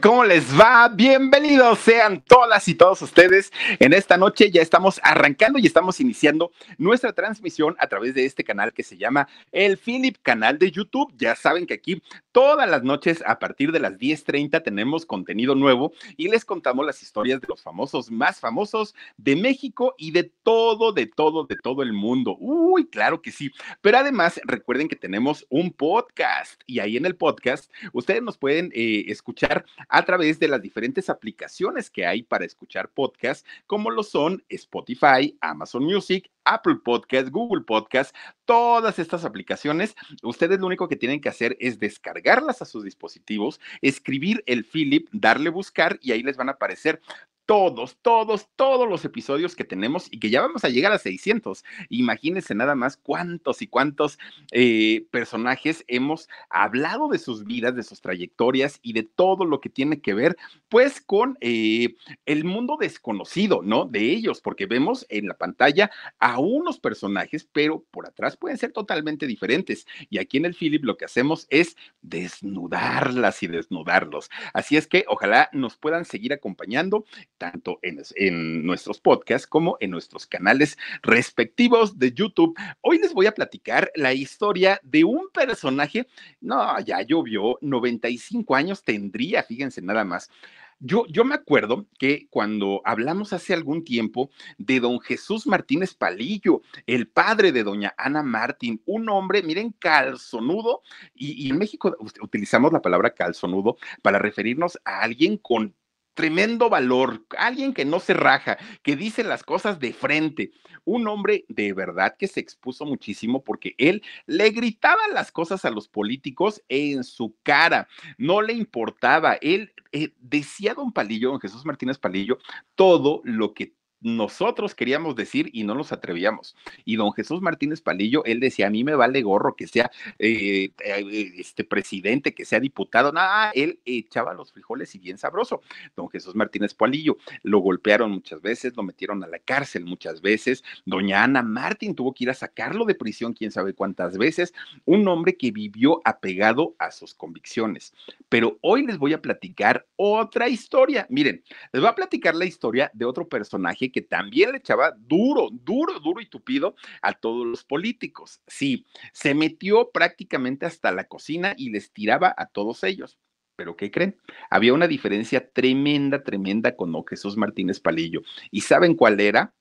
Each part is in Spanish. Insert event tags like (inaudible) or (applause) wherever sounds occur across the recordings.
¿Cómo les va? Bienvenidos sean todos Hola y todos ustedes en esta noche. Ya estamos arrancando y estamos iniciando nuestra transmisión a través de este canal que se llama el Philip Canal de YouTube. Ya saben que aquí todas las noches a partir de las 10.30 tenemos contenido nuevo y les contamos las historias de los famosos más famosos de México y de todo, de todo, de todo el mundo. Uy, claro que sí. Pero además recuerden que tenemos un podcast y ahí en el podcast ustedes nos pueden eh, escuchar a través de las diferentes aplicaciones que hay para escuchar podcasts como lo son Spotify, Amazon Music, Apple Podcast, Google Podcast, todas estas aplicaciones, ustedes lo único que tienen que hacer es descargarlas a sus dispositivos, escribir el Philip, darle buscar y ahí les van a aparecer todos, todos, todos los episodios que tenemos y que ya vamos a llegar a 600. Imagínense nada más cuántos y cuántos eh, personajes hemos hablado de sus vidas, de sus trayectorias y de todo lo que tiene que ver, pues, con eh, el mundo desconocido, ¿no? De ellos, porque vemos en la pantalla a unos personajes, pero por atrás pueden ser totalmente diferentes. Y aquí en el Philip lo que hacemos es desnudarlas y desnudarlos. Así es que ojalá nos puedan seguir acompañando tanto en, nuestros podcasts como en nuestros canales respectivos de YouTube. Hoy les voy a platicar la historia de un personaje, no, ya llovió, 95 años tendría, fíjense nada más. Yo, yo, me acuerdo que cuando hablamos hace algún tiempo de don Jesús Martínez Palillo, el padre de doña Ana Martín, un hombre, miren, calzonudo, y en México utilizamos la palabra calzonudo para referirnos a alguien con tremendo valor, alguien que no se raja, que dice las cosas de frente, un hombre de verdad que se expuso muchísimo porque él le gritaba las cosas a los políticos en su cara, no le importaba, él eh, decía don Palillo, don Jesús Martínez Palillo, todo lo que nosotros queríamos decir y no nos atrevíamos. Y don Jesús Martínez Palillo, él decía, a mí me vale gorro que sea eh, eh, este presidente, que sea diputado, nada, ah, él echaba los frijoles y bien sabroso. Don Jesús Martínez Palillo, lo golpearon muchas veces, lo metieron a la cárcel muchas veces, doña Ana Martín tuvo que ir a sacarlo de prisión quién sabe cuántas veces, un hombre que vivió apegado a sus convicciones. Pero hoy les voy a platicar otra historia. Miren, les voy a platicar la historia de otro personaje que también le echaba duro, duro, duro y tupido a todos los políticos. Sí, se metió prácticamente hasta la cocina y les tiraba a todos ellos. Pero ¿qué creen? Había una diferencia tremenda, tremenda con Jesús Martínez Palillo. ¿Y saben cuál era?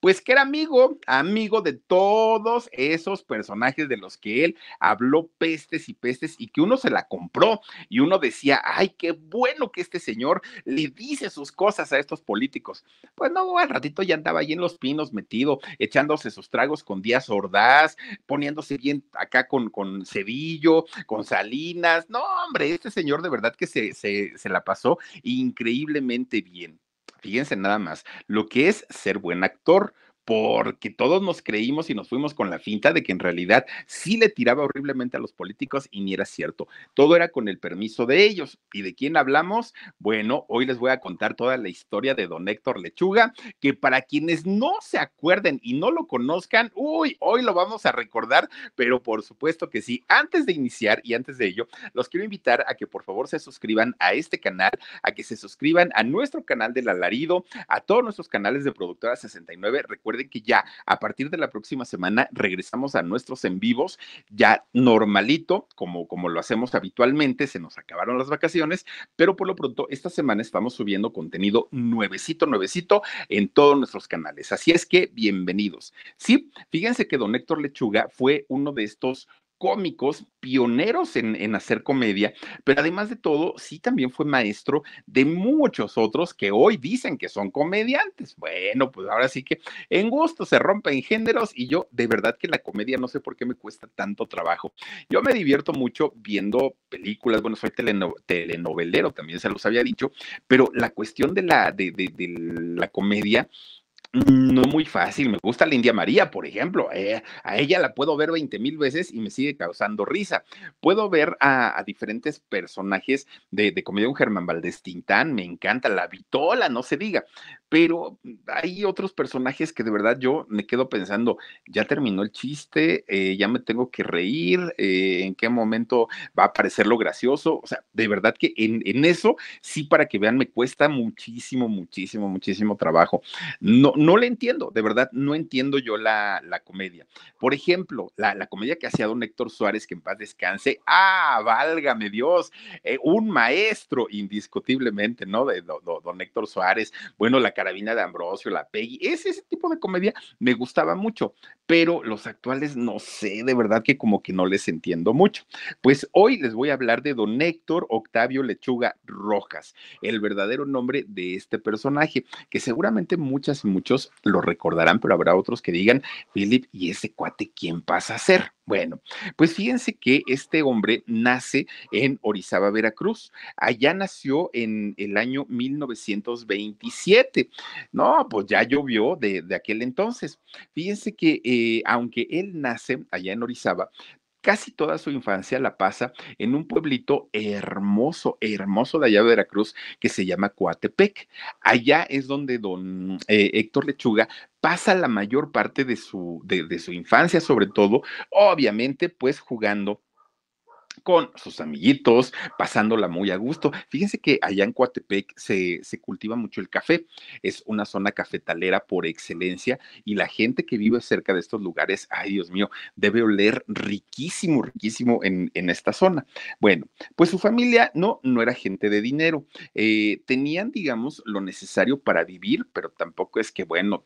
Pues que era amigo, amigo de todos esos personajes de los que él habló pestes y pestes y que uno se la compró y uno decía, ay, qué bueno que este señor le dice sus cosas a estos políticos. Pues no, al ratito ya andaba ahí en los pinos metido, echándose sus tragos con Díaz Ordaz, poniéndose bien acá con, con con Salinas. No, hombre, este señor de verdad que se, se, se la pasó increíblemente bien. Fíjense nada más, lo que es ser buen actor, porque todos nos creímos y nos fuimos con la finta de que en realidad sí le tiraba horriblemente a los políticos y ni era cierto. Todo era con el permiso de ellos. ¿Y de quién hablamos? Bueno, hoy les voy a contar toda la historia de don Héctor Lechuga, que para quienes no se acuerden y no lo conozcan, uy, hoy lo vamos a recordar, pero por supuesto que sí. Antes de iniciar y antes de ello, los quiero invitar a que por favor se suscriban a este canal, a que se suscriban a nuestro canal del alarido, a todos nuestros canales de Productora 69. Recuerden de que ya a partir de la próxima semana regresamos a nuestros en vivos, ya normalito, como, como lo hacemos habitualmente, se nos acabaron las vacaciones, pero por lo pronto esta semana estamos subiendo contenido nuevecito, nuevecito en todos nuestros canales. Así es que bienvenidos. Sí, fíjense que don Héctor Lechuga fue uno de estos cómicos, pioneros en, hacer comedia, pero además de todo, sí también fue maestro de muchos otros que hoy dicen que son comediantes. Bueno, pues ahora sí que en gusto se rompen géneros y yo de verdad que la comedia no sé por qué me cuesta tanto trabajo. Yo me divierto mucho viendo películas, bueno, soy telenovelero, también se los había dicho, pero la cuestión de la, de la comedia Mm, no muy fácil, me gusta la India María, por ejemplo. Eh, a ella la puedo ver veinte mil veces y me sigue causando risa. Puedo ver a, diferentes personajes de, de comedia, un Germán Valdés Tintán, me encanta, la Vitola, no se diga. Pero hay otros personajes que de verdad yo me quedo pensando, ya terminó el chiste, eh, ya me tengo que reír, eh, en qué momento va a parecer lo gracioso. O sea, de verdad que en, en eso, sí, para que vean, me cuesta muchísimo, muchísimo, muchísimo trabajo. No, no le entiendo, de verdad, no entiendo yo la, la comedia. Por ejemplo, la, la, comedia que hacía don Héctor Suárez, que en paz descanse, ah, válgame Dios, eh, un maestro indiscutiblemente, ¿no? De don Héctor Suárez, bueno, la carabina de Ambrosio, la Peggy, ese, ese tipo de comedia me gustaba mucho, pero los actuales no sé, de verdad que como que no les entiendo mucho. Pues hoy les voy a hablar de don Héctor Octavio Lechuga Rojas, el verdadero nombre de este personaje, que seguramente muchas y muchos lo recordarán, pero habrá otros que digan, Philip, ¿y ese cuate quién pasa a ser? Bueno, pues fíjense que este hombre nace en Orizaba, Veracruz. Allá nació en el año 1927. No, pues ya llovió de, aquel entonces. Fíjense que eh, aunque él nace allá en Orizaba, casi toda su infancia la pasa en un pueblito hermoso, hermoso de allá de Veracruz, que se llama Coatepec. Allá es donde don eh, Héctor Lechuga pasa la mayor parte de su, de su infancia, sobre todo, obviamente, pues jugando con sus amiguitos, pasándola muy a gusto. Fíjense que allá en Coatepec se, cultiva mucho el café, es una zona cafetalera por excelencia y la gente que vive cerca de estos lugares, ay Dios mío, debe oler riquísimo, riquísimo en, en esta zona. Bueno, pues su familia no, no era gente de dinero, eh, tenían, digamos, lo necesario para vivir, pero tampoco es que, bueno,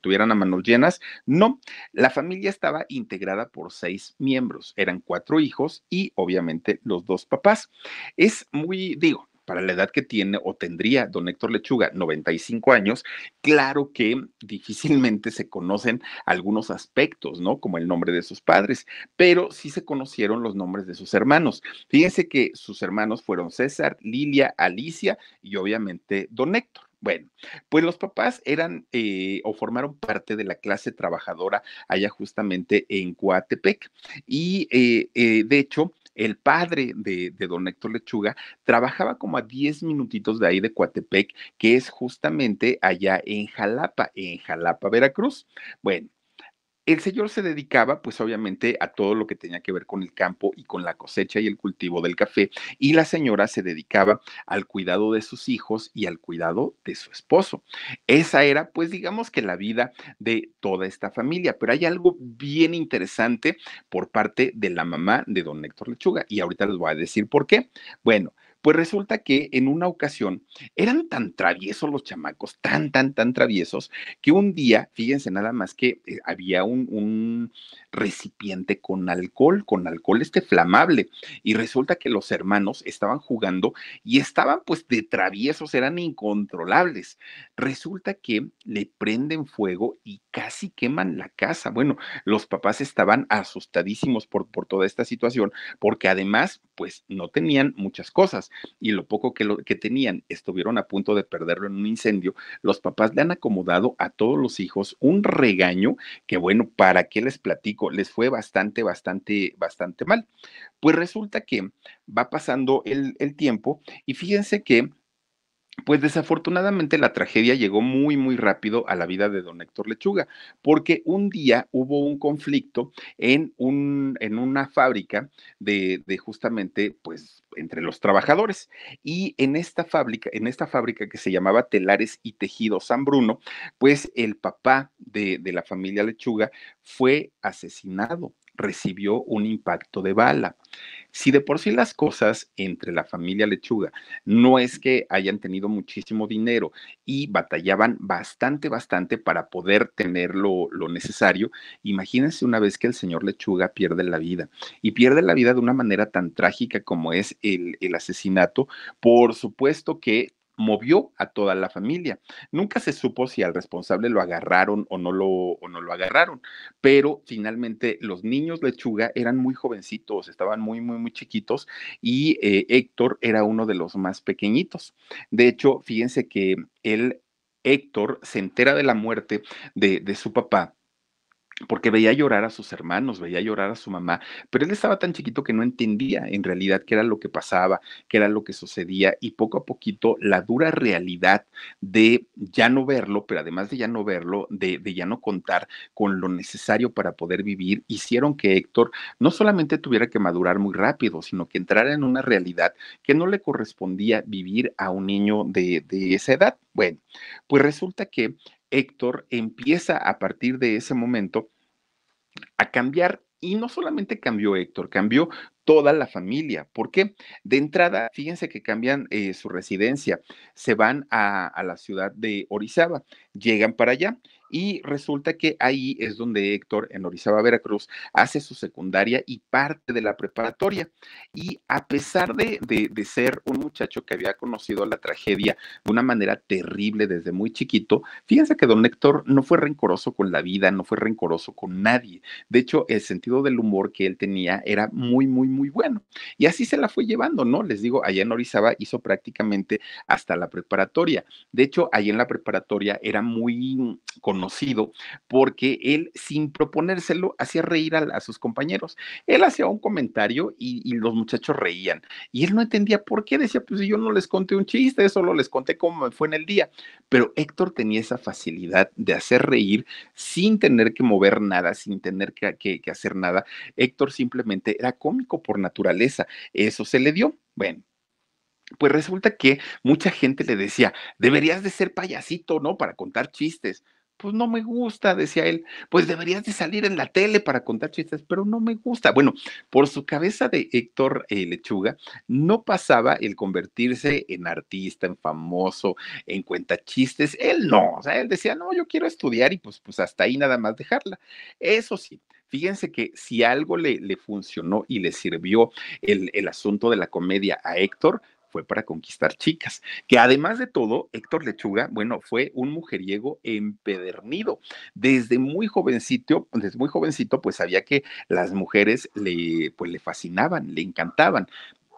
tuvieran a manos llenas. No, la familia estaba integrada por seis miembros, eran cuatro hijos y obviamente los dos papás. Es muy, digo, para la edad que tiene o tendría don Héctor Lechuga, 95 años, claro que difícilmente se conocen algunos aspectos, ¿no? Como el nombre de sus padres, pero sí se conocieron los nombres de sus hermanos. Fíjense que sus hermanos fueron César, Lilia, Alicia y obviamente don Héctor. Bueno, pues los papás eran eh, o formaron parte de la clase trabajadora allá justamente en Coatepec. Y eh, eh, de hecho, el padre de, de, don Héctor Lechuga trabajaba como a 10 minutitos de ahí de Coatepec, que es justamente allá en Jalapa, en Jalapa, Veracruz. Bueno, el señor se dedicaba, pues obviamente, a todo lo que tenía que ver con el campo y con la cosecha y el cultivo del café, y la señora se dedicaba al cuidado de sus hijos y al cuidado de su esposo. Esa era, pues, digamos que la vida de toda esta familia, pero hay algo bien interesante por parte de la mamá de don Héctor Lechuga, y ahorita les voy a decir por qué. Bueno, pues resulta que en una ocasión eran tan traviesos los chamacos, tan, tan, tan traviesos, que un día, fíjense nada más que eh, había un, recipiente con alcohol, con alcohol este flamable, y resulta que los hermanos estaban jugando y estaban pues de traviesos, eran incontrolables. Resulta que le prenden fuego y casi queman la casa. Bueno, los papás estaban asustadísimos por, por toda esta situación, porque además pues no tenían muchas cosas y lo poco que, que tenían estuvieron a punto de perderlo en un incendio, los papás le han acomodado a todos los hijos un regaño que bueno, ¿para qué les platico? Les fue bastante, bastante, bastante mal. Pues resulta que va pasando el, el tiempo y fíjense que pues desafortunadamente la tragedia llegó muy, muy rápido a la vida de don Héctor Lechuga, porque un día hubo un conflicto en, un, en una fábrica de, justamente, pues, entre los trabajadores. Y en esta fábrica, en esta fábrica que se llamaba Telares y Tejido San Bruno, pues el papá de, de la familia Lechuga fue asesinado recibió un impacto de bala. Si de por sí las cosas entre la familia lechuga no es que hayan tenido muchísimo dinero y batallaban bastante, bastante para poder tener lo, necesario, imagínense una vez que el señor lechuga pierde la vida y pierde la vida de una manera tan trágica como es el, el asesinato, por supuesto que movió a toda la familia. Nunca se supo si al responsable lo agarraron o no lo, no lo agarraron, pero finalmente los niños lechuga eran muy jovencitos, estaban muy, muy, muy chiquitos y eh, Héctor era uno de los más pequeñitos. De hecho, fíjense que él, Héctor, se entera de la muerte de, de su papá porque veía llorar a sus hermanos, veía llorar a su mamá, pero él estaba tan chiquito que no entendía en realidad qué era lo que pasaba, qué era lo que sucedía y poco a poquito la dura realidad de ya no verlo, pero además de ya no verlo, de, ya no contar con lo necesario para poder vivir, hicieron que Héctor no solamente tuviera que madurar muy rápido, sino que entrara en una realidad que no le correspondía vivir a un niño de, de esa edad. Bueno, pues resulta que Héctor empieza a partir de ese momento a cambiar y no solamente cambió Héctor, cambió toda la familia. ¿Por qué? De entrada, fíjense que cambian eh, su residencia, se van a, la ciudad de Orizaba, llegan para allá y resulta que ahí es donde Héctor, en Orizaba, Veracruz, hace su secundaria y parte de la preparatoria. Y a pesar de, ser un muchacho que había conocido la tragedia de una manera terrible desde muy chiquito, fíjense que don Héctor no fue rencoroso con la vida, no fue rencoroso con nadie. De hecho, el sentido del humor que él tenía era muy, muy, muy bueno. Y así se la fue llevando, ¿no? Les digo, allá en Orizaba hizo prácticamente hasta la preparatoria. De hecho, ahí en la preparatoria era muy con conocido porque él, sin proponérselo, hacía reír a, sus compañeros. Él hacía un comentario y, los muchachos reían. Y él no entendía por qué. Decía, pues yo no les conté un chiste, solo les conté cómo me fue en el día. Pero Héctor tenía esa facilidad de hacer reír sin tener que mover nada, sin tener que, que hacer nada. Héctor simplemente era cómico por naturaleza. Eso se le dio. Bueno, pues resulta que mucha gente le decía, deberías de ser payasito, ¿no? Para contar chistes pues no me gusta, decía él, pues deberías de salir en la tele para contar chistes, pero no me gusta. Bueno, por su cabeza de Héctor eh, Lechuga no pasaba el convertirse en artista, en famoso, en cuenta chistes, él no, o sea, él decía, no, yo quiero estudiar y pues, pues hasta ahí nada más dejarla. Eso sí, Fíjense que si algo le, le funcionó y le sirvió el, el, asunto de la comedia a Héctor, fue para conquistar chicas. Que además de todo, Héctor Lechuga, bueno, fue un mujeriego empedernido. Desde muy jovencito, desde muy jovencito, pues sabía que las mujeres le, pues, le fascinaban, le encantaban,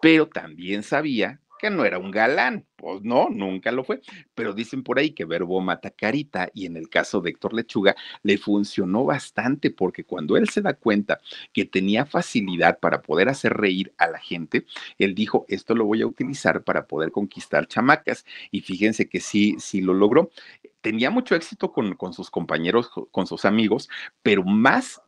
pero también sabía no era un galán, pues no, nunca lo fue, pero dicen por ahí que verbo mata carita y en el caso de Héctor Lechuga le funcionó bastante porque cuando él se da cuenta que tenía facilidad para poder hacer reír a la gente, él dijo, esto lo voy a utilizar para poder conquistar chamacas y fíjense que sí, sí lo logró tenía mucho éxito con, con, sus compañeros, con sus amigos, pero más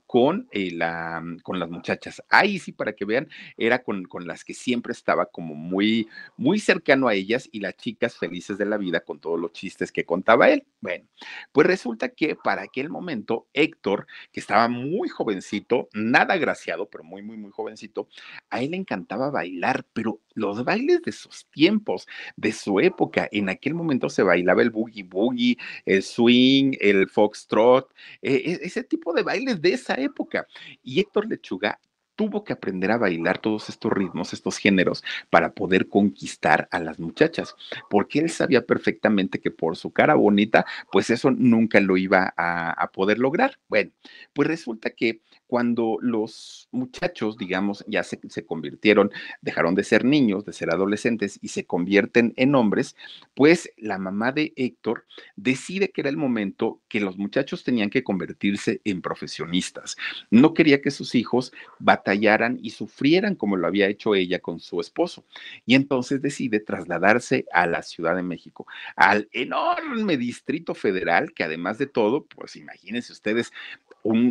eh, mm, con, las muchachas. Ahí sí, para que vean, era con, las que siempre estaba como muy, muy cercano a ellas y las chicas felices de la vida con todos los chistes que contaba él. Bueno, pues resulta que para aquel momento Héctor, que estaba muy jovencito, nada graciado, pero muy, muy, muy jovencito, a él le encantaba bailar, pero los bailes de sus tiempos, de su época, en aquel momento se bailaba el boogie boogie, el swing, el foxtrot, e, e, ese tipo de bailes de esa época época. Y Héctor Lechuga tuvo que aprender a bailar todos estos ritmos, estos géneros, para poder conquistar a las muchachas, porque él sabía perfectamente que por su cara bonita, pues eso nunca lo iba a, poder lograr. Bueno, pues resulta que cuando los muchachos, digamos, ya se, convirtieron, dejaron de ser niños, de ser adolescentes y se convierten en hombres, pues la mamá de Héctor decide que era el momento que los muchachos tenían que convertirse en profesionistas. No quería que sus hijos batallaran y sufrieran como lo había hecho ella con su esposo. Y entonces decide trasladarse a la Ciudad de México, al enorme Distrito Federal, que además de todo, pues imagínense ustedes,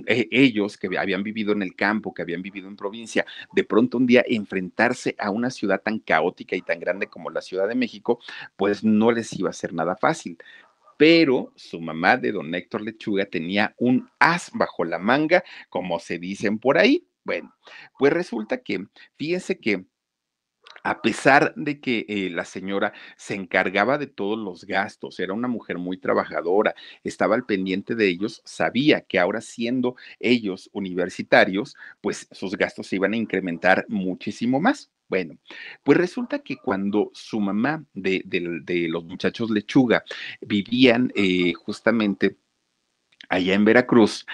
eh, ellos que habían vivido en el campo, que habían vivido en provincia, de pronto un día enfrentarse a una ciudad tan caótica y tan grande como la Ciudad de México, pues no les iba a ser nada fácil pero su mamá de don Héctor Lechuga tenía un as bajo la manga, como se dicen por ahí. Bueno, pues resulta que, fíjense que a pesar de que eh, la señora se encargaba de todos los gastos, era una mujer muy trabajadora, estaba al pendiente de ellos, sabía que ahora siendo ellos universitarios, pues sus gastos se iban a incrementar muchísimo más. Bueno, pues resulta que cuando su mamá de, los muchachos lechuga vivían eh, justamente allá en Veracruz,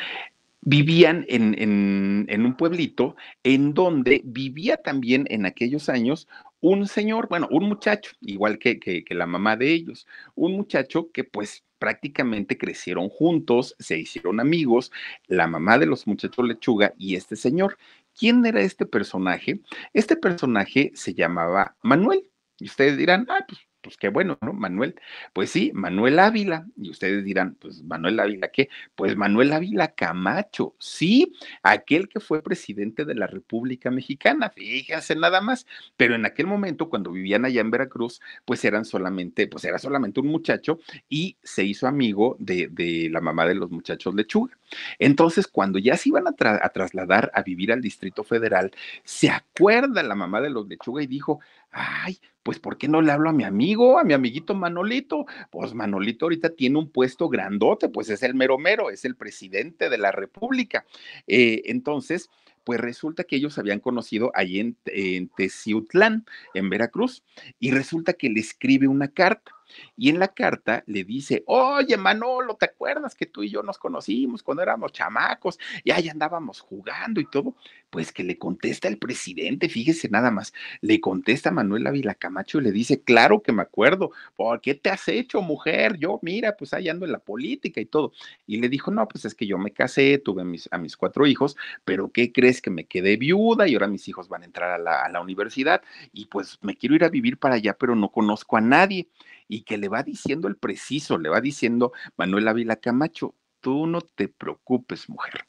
vivían en, un pueblito en donde vivía también en aquellos años un señor, bueno, un muchacho, igual que, que la mamá de ellos, un muchacho que pues prácticamente crecieron juntos, se hicieron amigos, la mamá de los muchachos lechuga y este señor. ¿Quién era este personaje? Este personaje se llamaba Manuel. Y ustedes dirán, ah, pues pues qué bueno, ¿no? Manuel. Pues sí, Manuel Ávila. Y ustedes dirán, pues Manuel Ávila, ¿qué? Pues Manuel Ávila Camacho, sí, aquel que fue presidente de la República Mexicana, fíjense nada más. Pero en aquel momento, cuando vivían allá en Veracruz, pues eran solamente, pues era solamente un muchacho y se hizo amigo de, la mamá de los muchachos lechuga. Entonces, cuando ya se iban a, a trasladar a vivir al Distrito Federal, se acuerda la mamá de los lechuga y dijo, ay, pues ¿por qué no le hablo a mi amigo, a mi amiguito Manolito? Pues Manolito ahorita tiene un puesto grandote, pues es el mero mero, es el presidente de la República. Eh, entonces, pues resulta que ellos habían conocido allí en, en Teciutlán, en Veracruz, y resulta que le escribe una carta y en la carta le dice, oye Manolo, ¿te acuerdas que tú y yo nos conocimos cuando éramos chamacos y ahí andábamos jugando y todo? Pues que le contesta el presidente, fíjese nada más, le contesta Manuel Ávila Camacho y le dice, claro que me acuerdo, ¿por qué te has hecho mujer? Yo, mira, pues ahí ando en la política y todo. Y le dijo, no, pues es que yo me casé, tuve a mis cuatro hijos, pero ¿qué crees que me quedé viuda y ahora mis hijos van a entrar a la universidad y pues me quiero ir a vivir para allá, pero no conozco a nadie y que le va diciendo el preciso, le va diciendo Manuel Ávila Camacho, tú no te preocupes, mujer.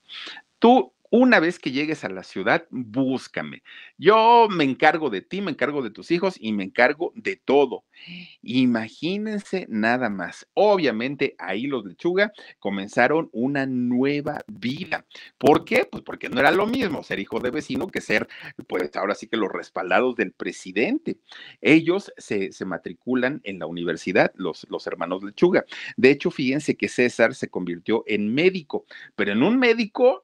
Tú una vez que llegues a la ciudad, búscame. Yo me encargo de ti, me encargo de tus hijos y me encargo de todo. Imagínense nada más. Obviamente ahí los lechuga comenzaron una nueva vida. ¿Por qué? Pues porque no era lo mismo ser hijo de vecino que ser, pues ahora sí que los respaldados del presidente. Ellos se, matriculan en la universidad, los, los hermanos lechuga. De hecho, fíjense que César se convirtió en médico, pero en un médico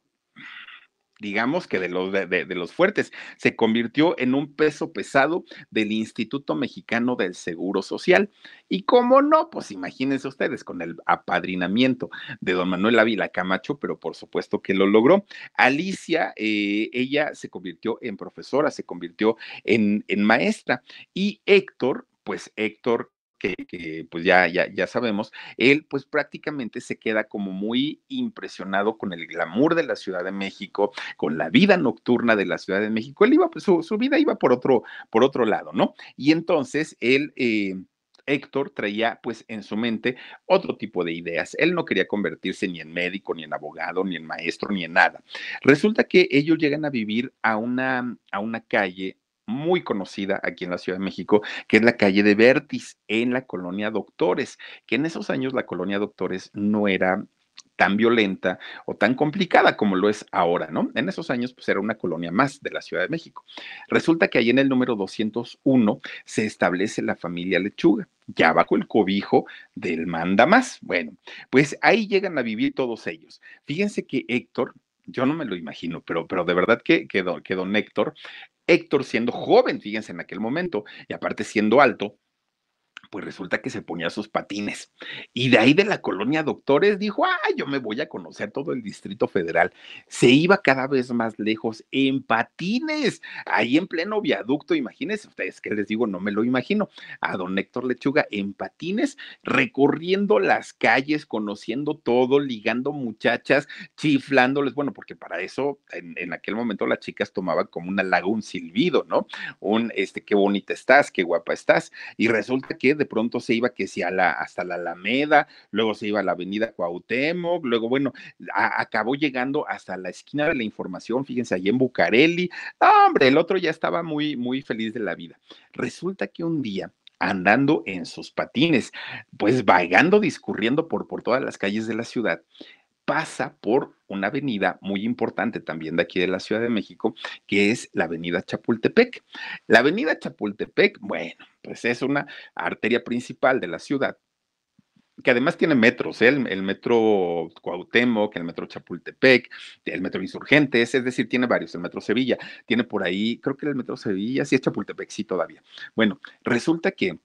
digamos que de los, de, los fuertes. Se convirtió en un peso pesado del Instituto Mexicano del Seguro Social. Y cómo no, pues imagínense ustedes con el apadrinamiento de don Manuel Ávila Camacho, pero por supuesto que lo logró. Alicia, eh, ella se convirtió en profesora, se convirtió en, en maestra. Y Héctor, pues Héctor que, pues ya, ya, ya sabemos, él pues prácticamente se queda como muy impresionado con el glamour de la Ciudad de México, con la vida nocturna de la Ciudad de México. Él iba, pues, su, vida iba por otro, por otro lado, ¿no? Y entonces él... Eh, Héctor traía pues en su mente otro tipo de ideas. Él no quería convertirse ni en médico, ni en abogado, ni en maestro, ni en nada. Resulta que ellos llegan a vivir a una, a una calle muy conocida aquí en la Ciudad de México, que es la calle de Vertis, en la colonia Doctores, que en esos años la colonia Doctores no era tan violenta o tan complicada como lo es ahora, ¿no? En esos años, pues era una colonia más de la Ciudad de México. Resulta que ahí en el número 201 se establece la familia Lechuga, ya bajo el cobijo del manda más. Bueno, pues ahí llegan a vivir todos ellos. Fíjense que Héctor, yo no me lo imagino, pero, pero de verdad que, quedó que Héctor Héctor siendo joven, fíjense en aquel momento, y aparte siendo alto, pues resulta que se ponía sus patines. Y de ahí de la colonia Doctores dijo, ah, yo me voy a conocer todo el Distrito Federal. Se iba cada vez más lejos en patines, ahí en pleno viaducto, imagínense ustedes que les digo, no me lo imagino, a don Héctor Lechuga en patines, recorriendo las calles, conociendo todo, ligando muchachas, chiflándoles, bueno, porque para eso en, aquel momento las chicas tomaban como una lagun silbido, ¿no? Un, este, qué bonita estás, qué guapa estás. Y resulta que de pronto se iba que si la, hasta la Alameda, luego se iba a la avenida Cuauhtémoc, luego, bueno, acabó llegando hasta la esquina de la información, fíjense, allí en Bucareli. hombre, el otro ya estaba muy, muy feliz de la vida. Resulta que un día andando en sus patines, pues vagando, discurriendo por, por todas las calles de la ciudad, pasa por una avenida muy importante también de aquí de la Ciudad de México, que es la Avenida Chapultepec. La Avenida Chapultepec, bueno, pues es una arteria principal de la ciudad que además tiene metros, ¿eh? el, el, metro Cuauhtémoc, el metro Chapultepec, el metro Insurgentes, es decir, tiene varios, el metro Sevilla, tiene por ahí, creo que el metro Sevilla, sí es Chapultepec, sí todavía. Bueno, resulta que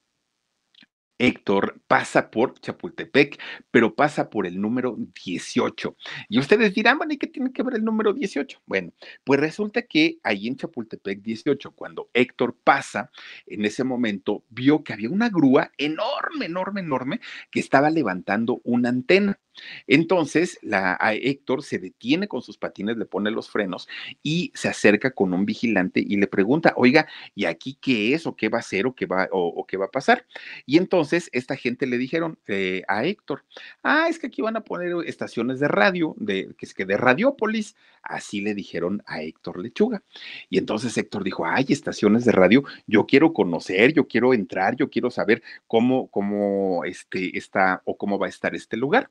Héctor pasa por Chapultepec, pero pasa por el número 18. Y ustedes dirán, bueno, ¿y qué tiene que ver el número 18? Bueno, pues resulta que ahí en Chapultepec 18, cuando Héctor pasa, en ese momento vio que había una grúa enorme, enorme, enorme, que estaba levantando una antena. Entonces, Héctor se detiene con sus patines, le pone los frenos y se acerca con un vigilante y le pregunta, oiga, ¿y aquí qué es o qué va a ser o qué va, o, qué va a pasar? Y entonces esta gente le dijeron eh, a Héctor, ah, es que aquí van a poner estaciones de radio, de, que es que de Radiópolis, así le dijeron a Héctor Lechuga. Y entonces Héctor dijo, ay, estaciones de radio, yo quiero conocer, yo quiero entrar, yo quiero saber cómo, cómo este, está o cómo va a estar este lugar.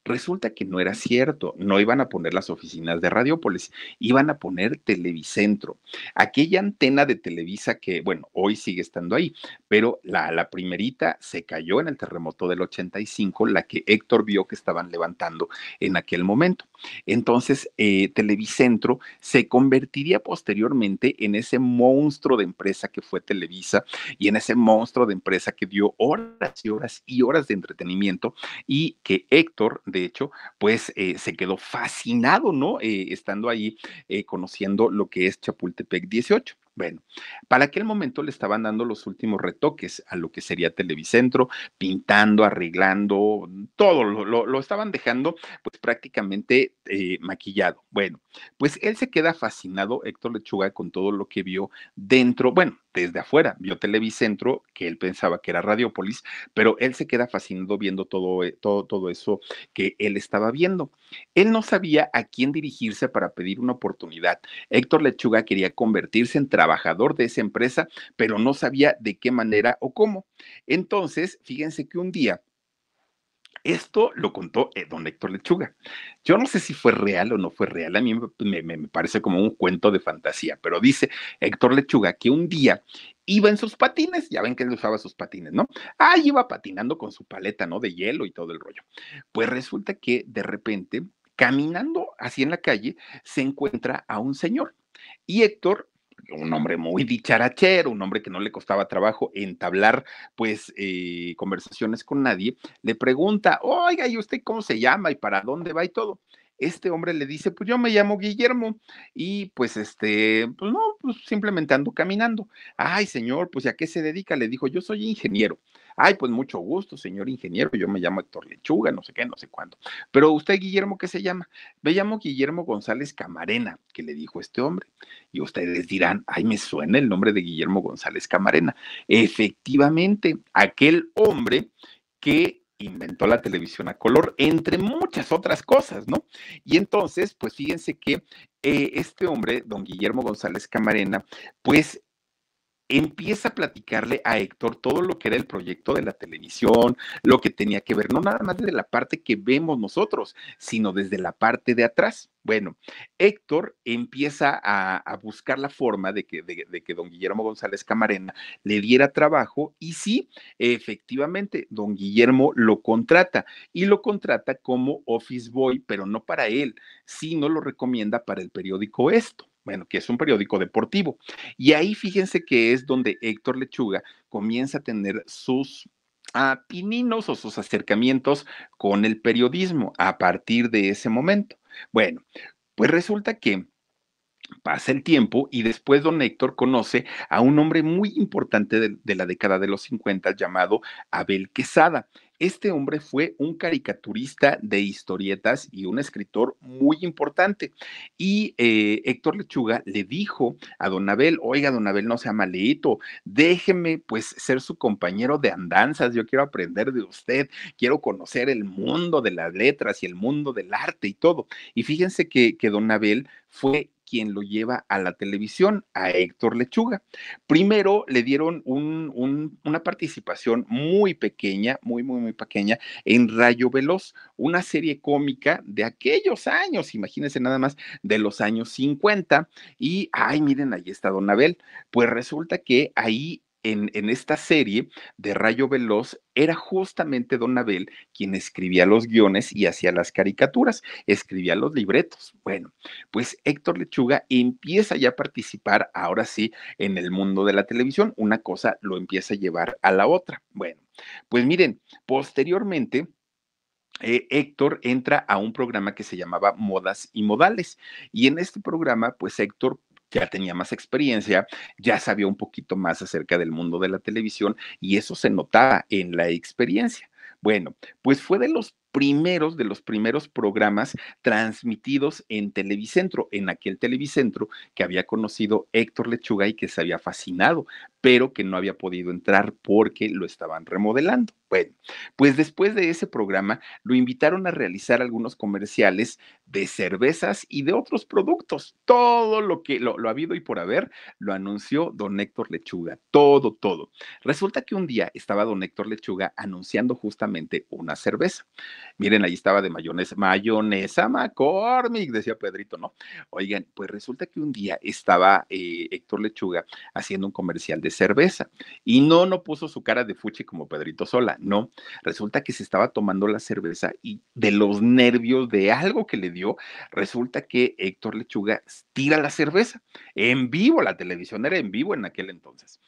Resulta que no era cierto, no iban a poner las oficinas de Radiópolis, iban a poner Televicentro, aquella antena de Televisa que, bueno, hoy sigue estando ahí, pero la, la primerita se cayó en el terremoto del 85, la que Héctor vio que estaban levantando en aquel momento. Entonces, eh, Televicentro se convertiría posteriormente en ese monstruo de empresa que fue Televisa y en ese monstruo de empresa que dio horas y horas y horas de entretenimiento y que Héctor de hecho, pues eh, se quedó fascinado, ¿no? Eh, estando ahí eh, conociendo lo que es Chapultepec 18. Bueno, para aquel momento le estaban dando los últimos retoques a lo que sería Televicentro, pintando, arreglando, mm, todo, lo, estaban dejando pues prácticamente eh, maquillado. Bueno, pues él se queda fascinado, Héctor Lechuga, con todo lo que vio dentro, bueno, desde afuera, vio Televicentro, que él pensaba que era Radiopolis, pero él se queda fascinado viendo todo, eh, todo, todo eso que él estaba viendo. Él no sabía a quién dirigirse para pedir una oportunidad. Héctor Lechuga quería convertirse en trabajador trabajador de esa empresa, pero no sabía de qué manera o cómo. Entonces, fíjense que un día esto lo contó eh, don Héctor Lechuga. Yo no sé si fue real o no fue real, a mí me, parece como un cuento de fantasía, pero dice Héctor Lechuga que un día iba en sus patines, ya ven que él usaba sus patines, ¿no? Ah, iba patinando con su paleta, ¿no? De hielo y todo el rollo. Pues resulta que de repente, caminando así en la calle, se encuentra a un señor. Y Héctor un hombre muy dicharachero, un hombre que no le costaba trabajo entablar pues eh, conversaciones con nadie, le pregunta, oiga, ¿y usted cómo se llama y para dónde va y todo? Este hombre le dice, pues yo me llamo Guillermo y pues este, pues no, pues simplemente ando caminando. Ay, señor, pues a qué se dedica? Le dijo, yo soy ingeniero. Ay, pues mucho gusto, señor ingeniero, yo me llamo Héctor Lechuga, no sé qué, no sé cuándo. Pero usted, Guillermo, ¿qué se llama? Me llamo Guillermo González Camarena, que le dijo este hombre. Y ustedes dirán, ay, me suena el nombre de Guillermo González Camarena. Efectivamente, aquel hombre que inventó la televisión a color, entre muchas otras cosas, ¿no? Y entonces, pues fíjense que eh, este hombre, don Guillermo González Camarena, pues empieza a platicarle a Héctor todo lo que era el proyecto de la televisión, lo que tenía que ver, no nada más desde la parte que vemos nosotros, sino desde la parte de atrás. Bueno, Héctor empieza a, buscar la forma de que, de que, don Guillermo González Camarena le diera trabajo y sí, efectivamente, don Guillermo lo contrata y lo contrata como office boy, pero no para él, sino lo recomienda para el periódico Esto bueno, que es un periódico deportivo. Y ahí fíjense que es donde Héctor Lechuga comienza a tener sus apininos o sus acercamientos con el periodismo a partir de ese momento. Bueno, pues resulta que pasa el tiempo y después don Héctor conoce a un hombre muy importante de, de la década de los 50 llamado Abel Quesada. Este hombre fue un caricaturista de historietas y un escritor muy importante. Y eh, Héctor Lechuga le dijo a Don Abel, oiga, Don Abel, no sea malito, déjeme pues ser su compañero de andanzas, yo quiero aprender de usted, quiero conocer el mundo de las letras y el mundo del arte y todo. Y fíjense que, que Don Abel fue quien lo lleva a la televisión, a Héctor Lechuga. Primero le dieron una participación muy pequeña, muy, muy, muy pequeña, en Rayo Veloz, una serie cómica de aquellos años, imagínense nada más, de los años 50. Y, ay, miren, ahí está Don Abel. Pues resulta que ahí en, esta serie de Rayo Veloz era justamente Don Abel quien escribía los guiones y hacía las caricaturas, escribía los libretos. Bueno, pues Héctor Lechuga empieza ya a participar ahora sí en el mundo de la televisión, una cosa lo empieza a llevar a la otra. Bueno, pues miren, posteriormente... Eh, Héctor entra a un programa que se llamaba Modas y Modales. Y en este programa, pues Héctor ya tenía más experiencia, ya sabía un poquito más acerca del mundo de la televisión y eso se notaba en la experiencia. Bueno, pues fue de los primeros, de los primeros programas transmitidos en Televicentro, en aquel Televicentro que había conocido Héctor Lechuga y que se había fascinado pero que no había podido entrar porque lo estaban remodelando. Bueno, pues después de ese programa lo invitaron a realizar algunos comerciales de cervezas y de otros productos. Todo lo que lo, ha habido y por haber lo anunció don Héctor Lechuga, todo, todo. Resulta que un día estaba don Héctor Lechuga anunciando justamente una cerveza. Miren, ahí estaba de mayonesa, mayonesa McCormick, decía Pedrito, ¿no? Oigan, pues resulta que un día estaba eh, Héctor Lechuga haciendo un comercial de cerveza. Y no, no puso su cara de fuchi como Pedrito Sola, no. Resulta que se estaba tomando la cerveza y de los nervios, de algo que le dio, resulta que Héctor Lechuga tira la cerveza en vivo, la televisión era en vivo en aquel entonces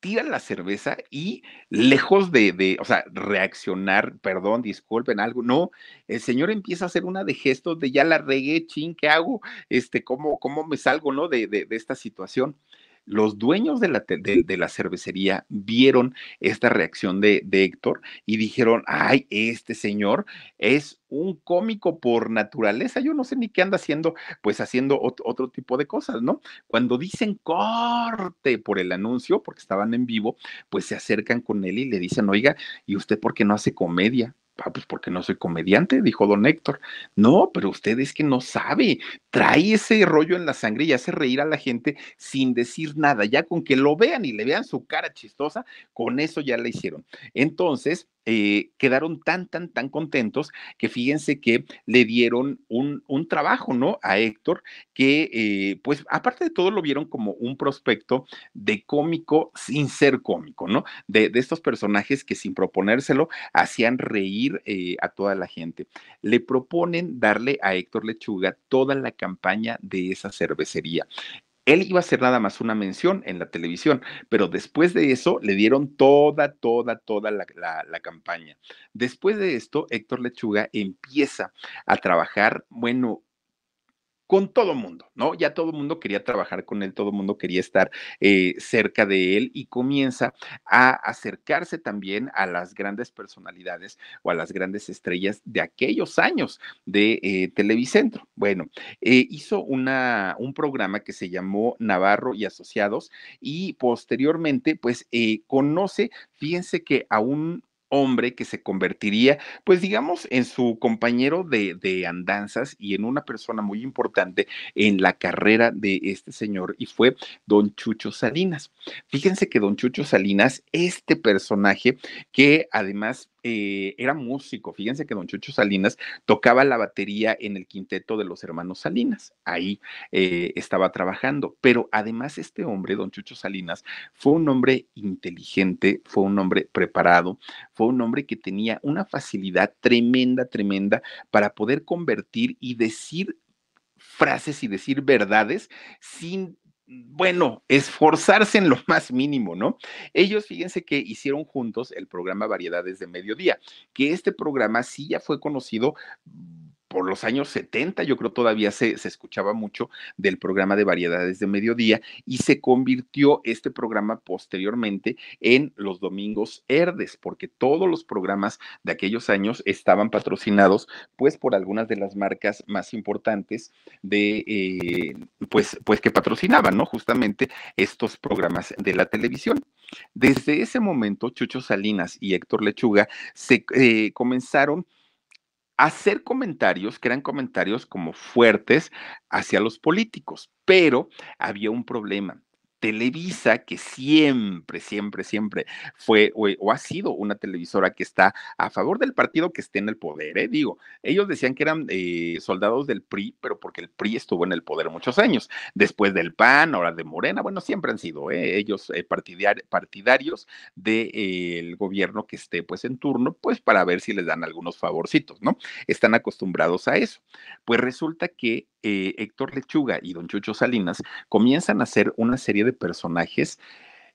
tira la cerveza y lejos de, de, o sea, reaccionar, perdón, disculpen, algo, no, el señor empieza a hacer una de gestos de ya la regué, chin, ¿qué hago? Este, ¿cómo, cómo me salgo, no? de, de esta situación. Los dueños de la, de, la cervecería vieron esta reacción de, Héctor y dijeron, ay, este señor es un cómico por naturaleza. Yo no sé ni qué anda haciendo, pues haciendo otro, otro, tipo de cosas, ¿no? Cuando dicen corte por el anuncio, porque estaban en vivo, pues se acercan con él y le dicen, oiga, ¿y usted por qué no hace comedia? Ah, pues porque no soy comediante, dijo don Héctor. No, pero usted es que no sabe. Trae ese rollo en la sangre y hace reír a la gente sin decir nada. Ya con que lo vean y le vean su cara chistosa, con eso ya la hicieron. Entonces, eh, quedaron tan, tan, tan contentos que fíjense que le dieron un, trabajo, ¿no? A Héctor, que eh, pues aparte de todo lo vieron como un prospecto de cómico sin ser cómico, ¿no? De, estos personajes que sin proponérselo hacían reír eh, a toda la gente. Le proponen darle a Héctor Lechuga toda la campaña de esa cervecería. Él iba a hacer nada más una mención en la televisión, pero después de eso le dieron toda, toda, toda la, la, campaña. Después de esto, Héctor Lechuga empieza a trabajar, bueno, con todo mundo, ¿no? Ya todo mundo quería trabajar con él, todo mundo quería estar eh, cerca de él y comienza a acercarse también a las grandes personalidades o a las grandes estrellas de aquellos años de eh, Televicentro. Bueno, eh, hizo una, un programa que se llamó Navarro y Asociados y posteriormente, pues, conoce, fíjense que aún hombre que se convertiría, pues digamos, en su compañero de, andanzas y en una persona muy importante en la carrera de este señor y fue don Chucho Salinas. Fíjense que don Chucho Salinas, este personaje que además eh, era músico. Fíjense que don Chucho Salinas tocaba la batería en el quinteto de los hermanos Salinas. Ahí eh, estaba trabajando. Pero además este hombre, don Chucho Salinas, fue un hombre inteligente, fue un hombre preparado, fue un hombre que tenía una facilidad tremenda, tremenda para poder convertir y decir frases y decir verdades sin bueno, esforzarse en lo (laughs) más mínimo, ¿no? Ellos, fíjense que hicieron juntos el programa Variedades de Mediodía, que este programa sí ya fue conocido por los años 70, yo creo todavía se, escuchaba mucho del programa de variedades de mediodía y se convirtió este programa posteriormente en los domingos herdes, porque todos los programas de aquellos años estaban patrocinados pues por algunas de las marcas más importantes de eh, pues, pues que patrocinaban, ¿no? Justamente estos programas de la televisión. Desde ese momento, Chucho Salinas y Héctor Lechuga se eh, comenzaron hacer comentarios que eran comentarios como fuertes hacia los políticos, pero había un problema. Televisa, que siempre, siempre, siempre fue o, ha sido una televisora que está a favor del partido que esté en el poder, ¿eh? digo, ellos decían que eran eh, soldados del PRI, pero porque el PRI estuvo en el poder muchos años, después del PAN, ahora de Morena, bueno, siempre han sido ¿eh? ellos eh, partidarios del eh, gobierno que esté pues en turno, pues para ver si les dan algunos favorcitos, ¿no? Están acostumbrados a eso. Pues resulta que eh, Héctor Lechuga y Don Chucho Salinas comienzan a hacer una serie de personajes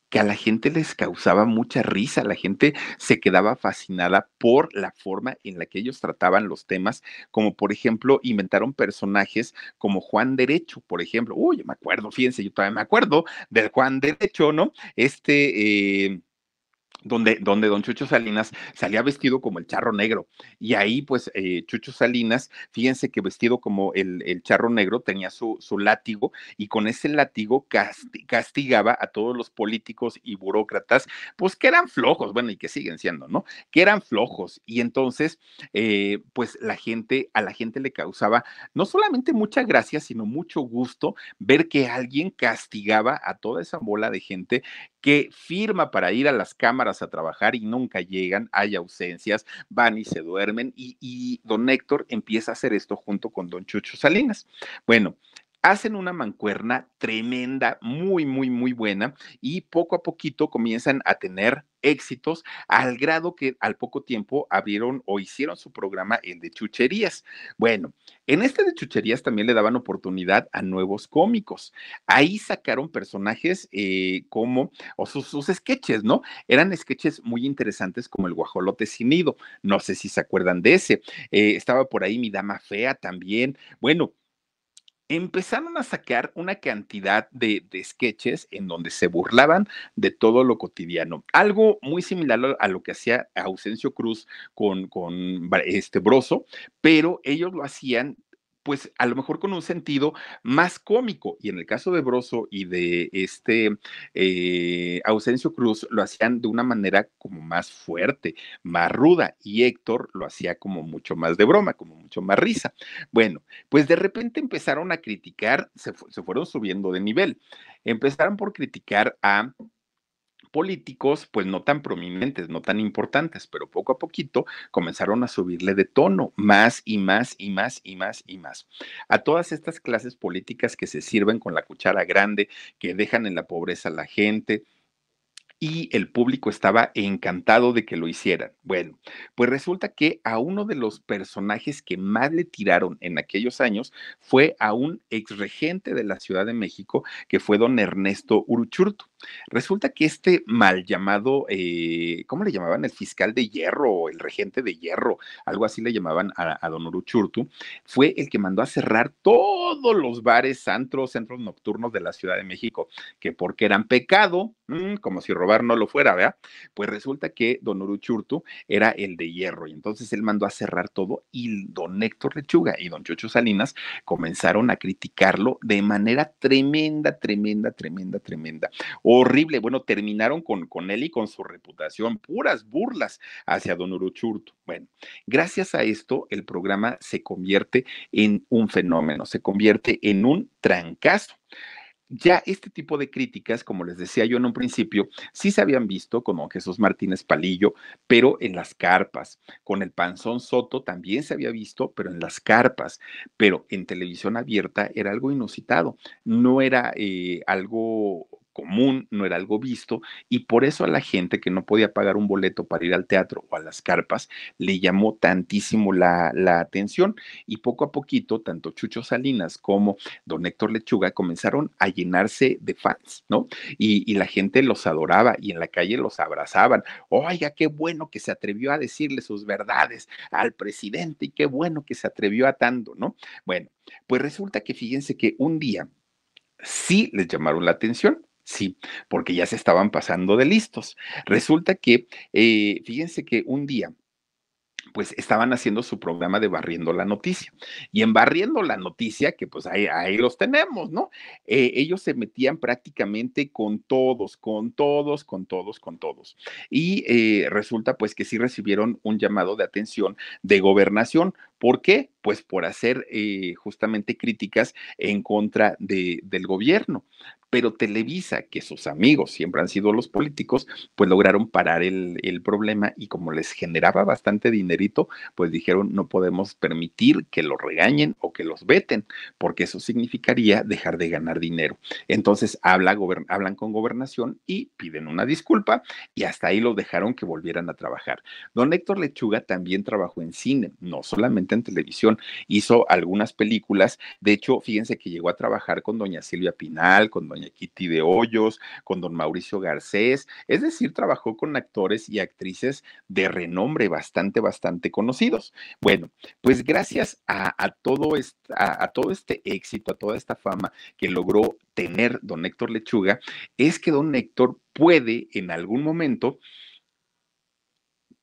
que a la gente les causaba mucha risa, la gente se quedaba fascinada por la forma en la que ellos trataban los temas, como por ejemplo inventaron personajes como Juan Derecho, por ejemplo, uy, yo me acuerdo, fíjense, yo todavía me acuerdo del Juan Derecho, ¿no? Este... Eh, donde, donde don Chucho Salinas salía vestido como el charro negro. Y ahí, pues, eh, Chucho Salinas, fíjense que vestido como el, el charro negro, tenía su, su, látigo y con ese látigo castigaba a todos los políticos y burócratas, pues que eran flojos, bueno, y que siguen siendo, ¿no? Que eran flojos. Y entonces, eh, pues, la gente, a la gente le causaba no solamente mucha gracia, sino mucho gusto ver que alguien castigaba a toda esa bola de gente que firma para ir a las cámaras a trabajar y nunca llegan, hay ausencias, van y se duermen y, y don Héctor empieza a hacer esto junto con don Chucho Salinas. Bueno, hacen una mancuerna tremenda, muy, muy, muy buena y poco a poquito comienzan a tener éxitos al grado que al poco tiempo abrieron o hicieron su programa en de chucherías. Bueno, en este de chucherías también le daban oportunidad a nuevos cómicos. Ahí sacaron personajes eh, como, o sus, sketches, ¿no? Eran sketches muy interesantes como el guajolote sin nido. No sé si se acuerdan de ese. Eh, estaba por ahí mi dama fea también. Bueno, empezaron a sacar una cantidad de, sketches en donde se burlaban de todo lo cotidiano. Algo muy similar a lo que hacía Ausencio Cruz con, con este Broso, pero ellos lo hacían pues a lo mejor con un sentido más cómico. Y en el caso de Broso y de este eh, Ausencio Cruz, lo hacían de una manera como más fuerte, más ruda. Y Héctor lo hacía como mucho más de broma, como mucho más risa. Bueno, pues de repente empezaron a criticar, se fueron subiendo de nivel. Empezaron por criticar a políticos, pues no tan prominentes, no tan importantes, pero poco a poquito comenzaron a subirle de tono más y más y más y más y más. A todas estas clases políticas que se sirven con la cuchara grande, que dejan en la pobreza a la gente, y el público estaba encantado de que lo hicieran. Bueno, pues resulta que a uno de los personajes que más le tiraron en aquellos años fue a un ex regente de la Ciudad de México, que fue don Ernesto Uruchurtu. Resulta que este mal llamado, eh, ¿cómo le llamaban? El fiscal de hierro o el regente de hierro, algo así le llamaban a, don Uruchurtu, fue el que mandó a cerrar todos los bares, antros, centros nocturnos de la Ciudad de México, que porque eran pecado, Mm, como si robar no lo fuera, ¿verdad? Pues resulta que don Uruchurtu era el de hierro y entonces él mandó a cerrar todo y don Héctor Lechuga y don Chocho Salinas comenzaron a criticarlo de manera tremenda, tremenda, tremenda, tremenda. Horrible. Bueno, terminaron con, con él y con su reputación. Puras burlas hacia don Uruchurtu. Bueno, gracias a esto el programa se convierte en un fenómeno, se convierte en un trancazo ya este tipo de críticas, como les decía yo en un principio, sí se habían visto con Jesús Martínez Palillo, pero en las carpas. Con el Panzón Soto también se había visto, pero en las carpas. Pero en televisión abierta era algo inusitado, no era eh, algo común, no era algo visto, y por eso a la gente que no podía pagar un boleto para ir al teatro o a las carpas le llamó tantísimo la, la atención y poco a poquito tanto Chucho Salinas como don Héctor Lechuga comenzaron a llenarse de fans, ¿no? Y, y la gente los adoraba y en la calle los abrazaban. Oiga, qué bueno que se atrevió a decirle sus verdades al presidente y qué bueno que se atrevió a tanto, ¿no? Bueno, pues resulta que fíjense que un día sí les llamaron la atención Sí, porque ya se estaban pasando de listos. Resulta que, eh, fíjense que un día, pues estaban haciendo su programa de Barriendo la Noticia. Y en Barriendo la Noticia, que pues ahí, los tenemos, ¿no? Eh, ellos se metían prácticamente con todos, con todos, con todos, con todos. Y eh, resulta pues que sí recibieron un llamado de atención de gobernación. ¿Por qué? Pues por hacer justamente críticas en contra del gobierno. Pero Televisa, que sus amigos siempre han sido los políticos, pues lograron parar el, problema y como les generaba bastante dinerito, pues dijeron no podemos permitir que los regañen o que los veten, porque eso significaría dejar de ganar dinero. Entonces habla, hablan con gobernación y piden una disculpa y hasta ahí lo dejaron que volvieran a trabajar. Don Héctor Lechuga también trabajó en cine, no solamente en televisión, hizo algunas películas, de hecho, fíjense que llegó a trabajar con doña Silvia Pinal, con doña doña Kitty de Hoyos, con don Mauricio Garcés, es decir, trabajó con actores y actrices de renombre bastante, bastante conocidos. Bueno, pues gracias a, todo, a todo este éxito, a toda esta fama que logró tener don Héctor Lechuga, es que don Héctor puede en algún momento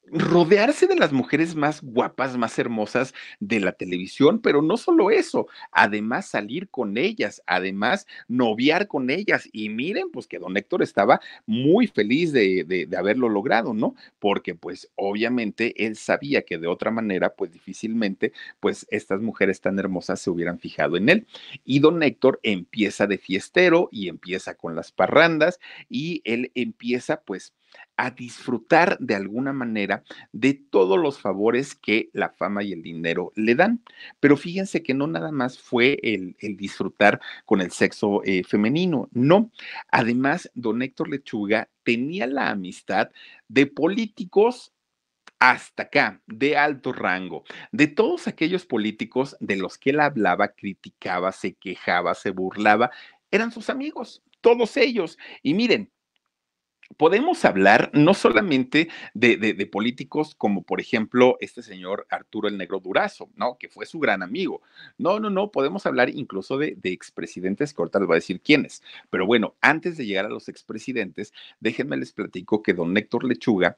rodearse de las mujeres más guapas, más hermosas de la televisión, pero no solo eso, además salir con ellas, además noviar con ellas. Y miren, pues que don Héctor estaba muy feliz de, haberlo logrado, ¿no? Porque pues obviamente él sabía que de otra manera, pues difícilmente, pues estas mujeres tan hermosas se hubieran fijado en él. Y don Héctor empieza de fiestero y empieza con las parrandas y él empieza pues a disfrutar de alguna manera de todos los favores que la fama y el dinero le dan. Pero fíjense que no nada más fue el, disfrutar con el sexo eh, femenino, no. Además, don Héctor Lechuga tenía la amistad de políticos hasta acá, de alto rango, de todos aquellos políticos de los que él hablaba, criticaba, se quejaba, se burlaba, eran sus amigos, todos ellos. Y miren, podemos hablar no solamente de, de, políticos como, por ejemplo, este señor Arturo el Negro Durazo, ¿no? Que fue su gran amigo. No, no, no, podemos hablar incluso de, de expresidentes, que ahorita les voy a decir quiénes. Pero bueno, antes de llegar a los expresidentes, déjenme les platico que don Héctor Lechuga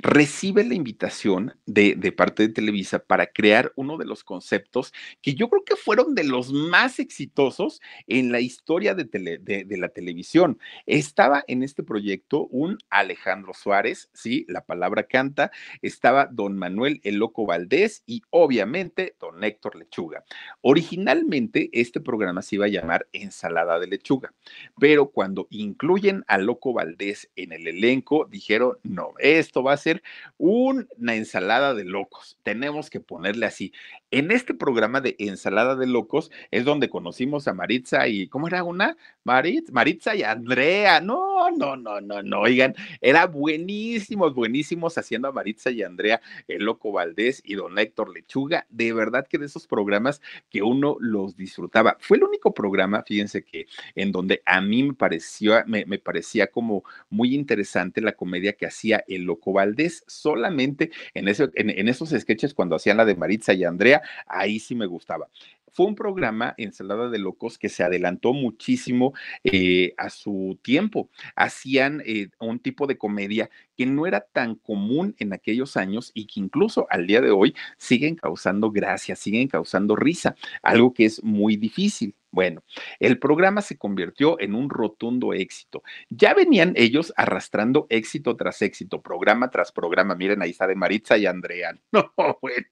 recibe la invitación de, parte de Televisa para crear uno de los conceptos que yo creo que fueron de los más exitosos en la historia de, la televisión. Estaba en este proyecto un Alejandro Suárez, sí, la palabra canta, estaba don Manuel El Loco Valdés y obviamente don Héctor Lechuga. Originalmente este programa se iba a llamar Ensalada de Lechuga, pero cuando incluyen a Loco Valdés en el elenco, dijeron, no, esto va a ser una ensalada de locos. Tenemos que ponerle así. En este programa de ensalada de locos es donde conocimos a Maritza y, ¿cómo era una? Maritza, Maritza y Andrea. No, no, no, no, no. Oigan, era buenísimos, buenísimos haciendo a Maritza y Andrea, el loco Valdés y don Héctor Lechuga. De verdad que de esos programas que uno los disfrutaba. Fue el único programa, fíjense que, en donde a mí me pareció, me, me parecía como muy interesante la comedia que hacía el loco Valdés solamente en, en, esos sketches cuando hacían la de Maritza y Andrea, ahí sí me gustaba fue un programa, Ensalada de Locos, que se adelantó muchísimo eh, a su tiempo. Hacían eh, un tipo de comedia que no era tan común en aquellos años y que incluso al día de hoy siguen causando gracia, siguen causando risa, algo que es muy difícil. Bueno, el programa se convirtió en un rotundo éxito. Ya venían ellos arrastrando éxito tras éxito, programa tras programa. Miren, ahí está de Maritza y Andrea. (laughs) No, bueno.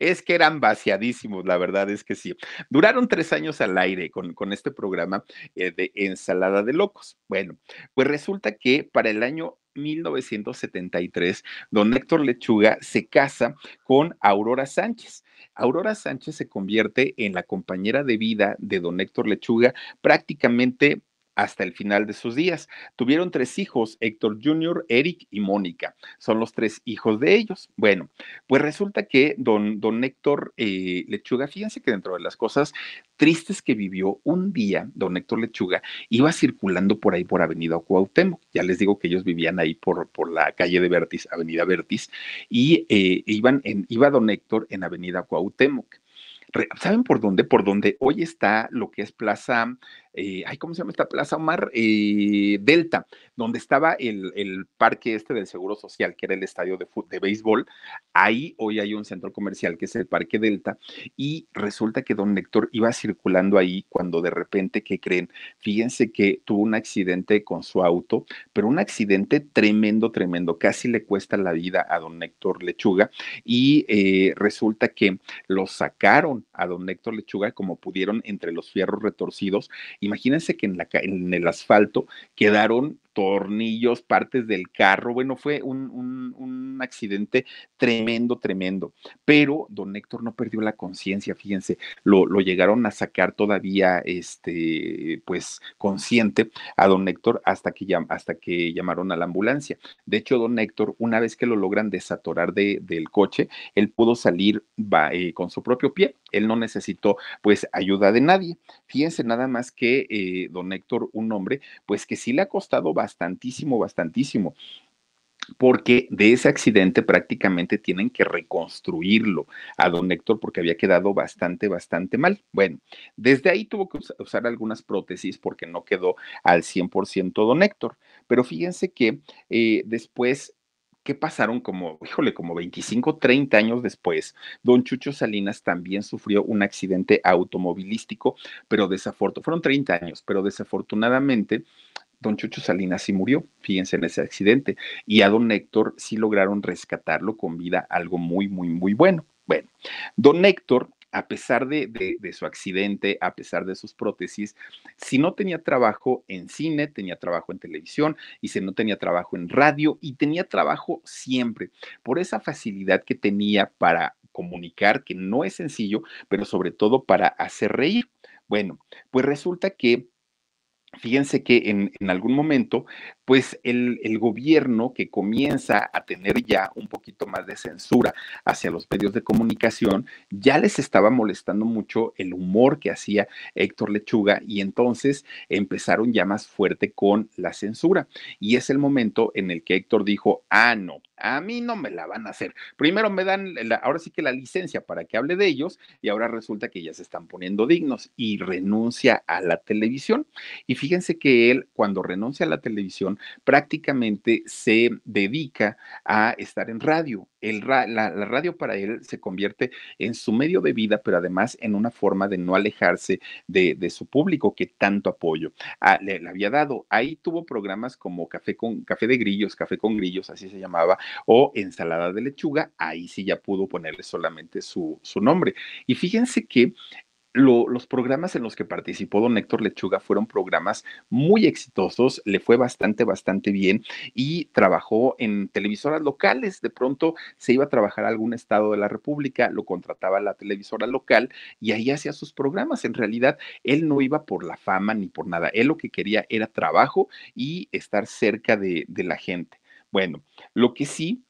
Es que eran vaciadísimos, la verdad es que sí. Duraron tres años al aire con, este programa eh, de Ensalada de Locos. Bueno, pues resulta que para el año 1973, don Héctor Lechuga se casa con Aurora Sánchez. Aurora Sánchez se convierte en la compañera de vida de don Héctor Lechuga prácticamente hasta el final de sus días. Tuvieron tres hijos, Héctor Jr., Eric y Mónica. Son los tres hijos de ellos. Bueno, pues resulta que don, don Héctor eh, Lechuga, fíjense que dentro de las cosas tristes que vivió un día, don Héctor Lechuga iba circulando por ahí por Avenida Cuauhtémoc. Ya les digo que ellos vivían ahí por, por la calle de Vertis, Avenida Vertis, y eh, iban en, iba don Héctor en Avenida Cuauhtémoc. ¿Saben por dónde? Por donde hoy está lo que es Plaza eh, ay, ¿cómo se llama esta plaza, Omar? Eh, Delta, donde estaba el, parque este del Seguro Social, que era el estadio de, de béisbol. Ahí hoy hay un centro comercial que es el Parque Delta, y resulta que don Héctor iba circulando ahí cuando de repente, ¿qué creen? Fíjense que tuvo un accidente con su auto, pero un accidente tremendo, tremendo, casi le cuesta la vida a don Héctor Lechuga, y eh, resulta que lo sacaron a don Héctor Lechuga como pudieron entre los fierros retorcidos Imagínense que en, el asfalto quedaron tornillos, partes del carro. Bueno, fue un, un, accidente tremendo, tremendo. Pero don Héctor no perdió la conciencia, fíjense, lo, lo, llegaron a sacar todavía, este, pues, consciente a don Héctor hasta que, hasta que llamaron a la ambulancia. De hecho, don Héctor, una vez que lo logran desatorar de, del coche, él pudo salir eh, con su propio pie. Él no necesitó, pues, ayuda de nadie. Fíjense nada más que eh, don Héctor, un hombre, pues que sí le ha costado bastante bastantísimo, bastantísimo porque de ese accidente prácticamente tienen que reconstruirlo a don Héctor porque había quedado bastante, bastante mal. Bueno, desde ahí tuvo que usar algunas prótesis porque no quedó al 100% don Héctor. Pero fíjense que eh, después ¿qué pasaron como, híjole, como 25, 30 años después, don Chucho Salinas también sufrió un accidente automovilístico, pero desafortunadamente, fueron 30 años, pero desafortunadamente don Chucho Salinas sí murió, fíjense en ese accidente, y a don Héctor sí lograron rescatarlo con vida, algo muy, muy, muy bueno. Bueno, don Héctor, a pesar de, de, su accidente, a pesar de sus prótesis, si no tenía trabajo en cine, tenía trabajo en televisión, y si no tenía trabajo en radio, y tenía trabajo siempre, por esa facilidad que tenía para comunicar, que no es sencillo, pero sobre todo para hacer reír. Bueno, pues resulta que Fíjense que en, algún momento pues el, gobierno que comienza a tener ya un poquito más de censura hacia los medios de comunicación, ya les estaba molestando mucho el humor que hacía Héctor Lechuga y entonces empezaron ya más fuerte con la censura. Y es el momento en el que Héctor dijo, ah, no, a mí no me la van a hacer. Primero me dan, ahora sí que la licencia para que hable de ellos y ahora resulta que ya se están poniendo dignos y renuncia a la televisión. Y fíjense que él, cuando renuncia a la televisión, prácticamente se dedica a estar en radio. la, radio para él se convierte en su medio de vida, pero además en una forma de no alejarse de, su público que tanto apoyo ah, le, había dado. Ahí tuvo programas como Café, con, Café de Grillos, Café con Grillos, así se llamaba, o Ensalada de Lechuga, ahí sí ya pudo ponerle solamente su, su nombre. Y fíjense que los programas en los que participó don Héctor Lechuga fueron programas muy exitosos, le fue bastante, bastante bien y trabajó en televisoras locales. De pronto se iba a trabajar a algún estado de la República, lo contrataba la televisora local y ahí hacía sus programas. En realidad, él no iba por la fama ni por nada. Él lo que quería era trabajo y estar cerca de, de la gente. Bueno, lo que sí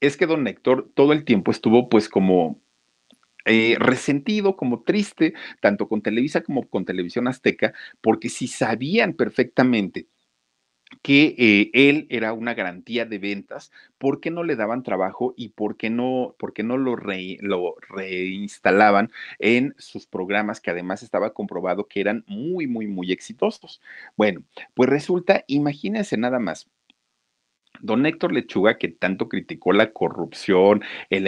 es que don Héctor todo el tiempo estuvo pues como eh, resentido, como triste, tanto con Televisa como con Televisión Azteca, porque si sabían perfectamente que eh, él era una garantía de ventas, ¿por qué no le daban trabajo y por qué no, qué no lo, lo, reinstalaban en sus programas que además estaba comprobado que eran muy, muy, muy exitosos? Bueno, pues resulta, imagínense nada más, Don Héctor Lechuga, que tanto criticó la corrupción, el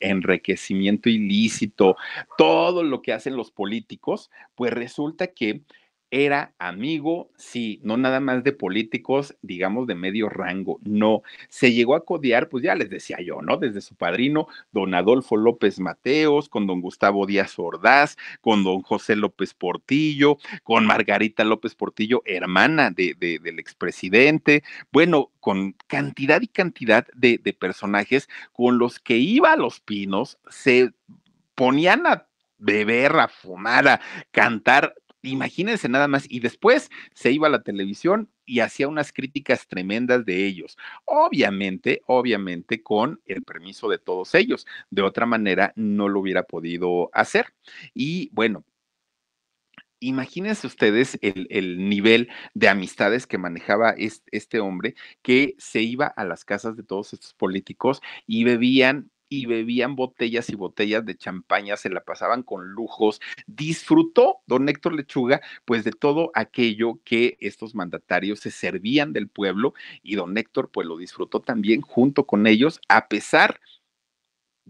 enriquecimiento ilícito, todo lo que hacen los políticos, pues resulta que era amigo, sí, no nada más de políticos, digamos, de medio rango, no. Se llegó a codear, pues ya les decía yo, ¿no? Desde su padrino, don Adolfo López Mateos, con don Gustavo Díaz Ordaz, con don José López Portillo, con Margarita López Portillo, hermana de, del expresidente. Bueno, con cantidad y cantidad de personajes con los que iba a los pinos, se ponían a beber, a fumar, a cantar Imagínense nada más. Y después se iba a la televisión y hacía unas críticas tremendas de ellos. Obviamente, obviamente con el permiso de todos ellos. De otra manera, no lo hubiera podido hacer. Y bueno, imagínense ustedes el, nivel de amistades que manejaba este, este, hombre que se iba a las casas de todos estos políticos y bebían y bebían botellas y botellas de champaña, se la pasaban con lujos. Disfrutó don Héctor Lechuga, pues de todo aquello que estos mandatarios se servían del pueblo y don Héctor, pues lo disfrutó también junto con ellos, a pesar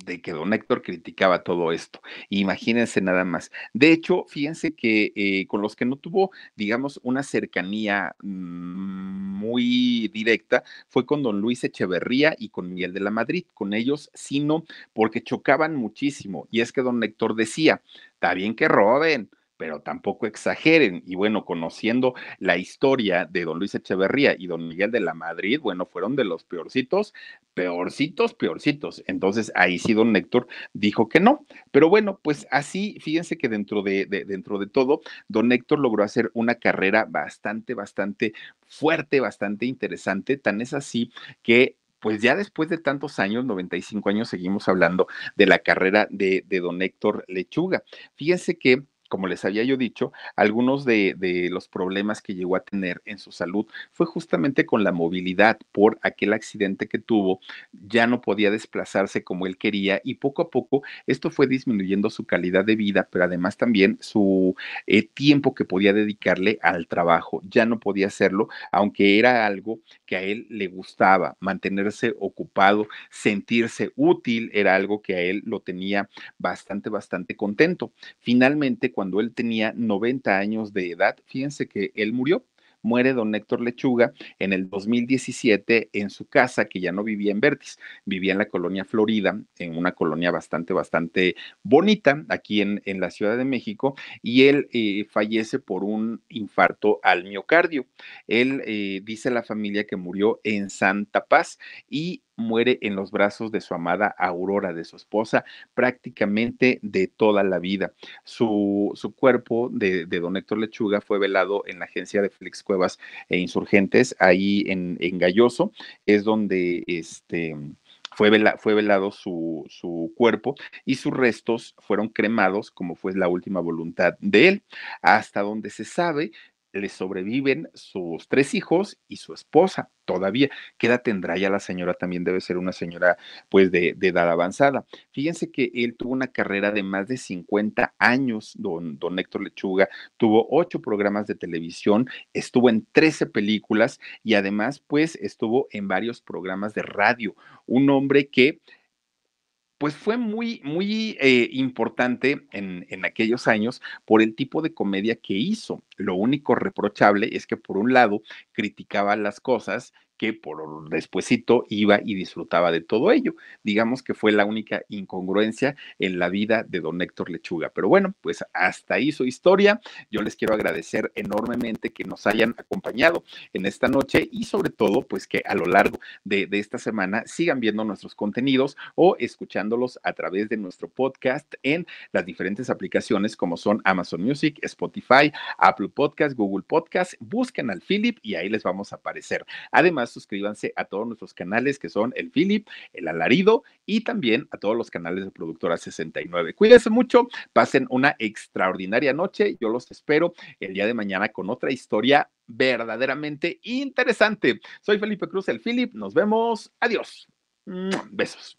de que don Héctor criticaba todo esto. Imagínense nada más. De hecho, fíjense que eh, con los que no tuvo, digamos, una cercanía mm, muy directa fue con don Luis Echeverría y con Miguel de la Madrid. Con ellos, sino porque chocaban muchísimo. Y es que don Héctor decía, está bien que roben, pero tampoco exageren. Y bueno, conociendo la historia de don Luis Echeverría y don Miguel de la Madrid, bueno, fueron de los peorcitos, peorcitos, peorcitos. Entonces ahí sí don Héctor dijo que no. Pero bueno, pues así, fíjense que dentro de, dentro de todo, don Héctor logró hacer una carrera bastante, bastante fuerte, bastante interesante. Tan es así que pues ya después de tantos años, 95 años, seguimos hablando de la carrera de, de don Héctor Lechuga. Fíjense que como les había yo dicho, algunos de, los problemas que llegó a tener en su salud fue justamente con la movilidad por aquel accidente que tuvo, ya no podía desplazarse como él quería y poco a poco esto fue disminuyendo su calidad de vida, pero además también su eh, tiempo que podía dedicarle al trabajo, ya no podía hacerlo, aunque era algo que a él le gustaba, mantenerse ocupado, sentirse útil, era algo que a él lo tenía bastante, bastante contento. Finalmente, cuando él tenía 90 años de edad. Fíjense que él murió. Muere don Héctor Lechuga en el 2017 en su casa, que ya no vivía en Vertis, vivía en la colonia Florida, en una colonia bastante, bastante bonita aquí en, la Ciudad de México, y él eh, fallece por un infarto al miocardio. Él eh, dice a la familia que murió en Santa Paz y muere en los brazos de su amada Aurora, de su esposa, prácticamente de toda la vida. Su, su cuerpo de, don Héctor Lechuga fue velado en la agencia de Félix Cuevas e Insurgentes, ahí en, Galloso, es donde este, fue, fue, velado su, su, cuerpo y sus restos fueron cremados, como fue la última voluntad de él, hasta donde se sabe le sobreviven sus tres hijos y su esposa todavía. ¿Qué edad tendrá ya la señora? También debe ser una señora pues de, edad avanzada. Fíjense que él tuvo una carrera de más de 50 años, don, don Héctor Lechuga, tuvo ocho programas de televisión, estuvo en 13 películas y además pues estuvo en varios programas de radio. Un hombre que pues fue muy, muy eh, importante en, en, aquellos años por el tipo de comedia que hizo. Lo único reprochable es que, por un lado, criticaba las cosas que por despuesito iba y disfrutaba de todo ello. Digamos que fue la única incongruencia en la vida de don Héctor Lechuga. Pero bueno, pues hasta ahí su historia. Yo les quiero agradecer enormemente que nos hayan acompañado en esta noche y sobre todo, pues que a lo largo de, de esta semana sigan viendo nuestros contenidos o escuchándolos a través de nuestro podcast en las diferentes aplicaciones como son Amazon Music, Spotify, Apple Podcast, Google Podcast. Busquen al Philip y ahí les vamos a aparecer. Además, suscríbanse a todos nuestros canales que son el Philip, el Alarido y también a todos los canales de Productora 69. Cuídense mucho, pasen una extraordinaria noche. Yo los espero el día de mañana con otra historia verdaderamente interesante. Soy Felipe Cruz, el Philip. Nos vemos. Adiós. Besos.